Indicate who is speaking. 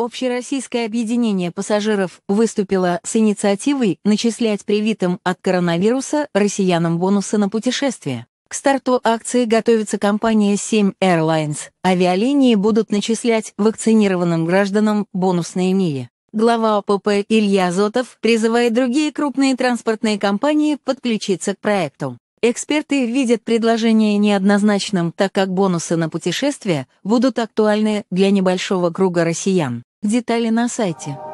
Speaker 1: Общероссийское объединение пассажиров выступило с инициативой начислять привитым от коронавируса россиянам бонусы на путешествия. К старту акции готовится компания 7 Airlines. Авиалинии будут начислять вакцинированным гражданам бонусные мили. Глава ОПП Илья Зотов призывает другие крупные транспортные компании подключиться к проекту. Эксперты видят предложение неоднозначным, так как бонусы на путешествия будут актуальны для небольшого круга россиян. Детали на сайте.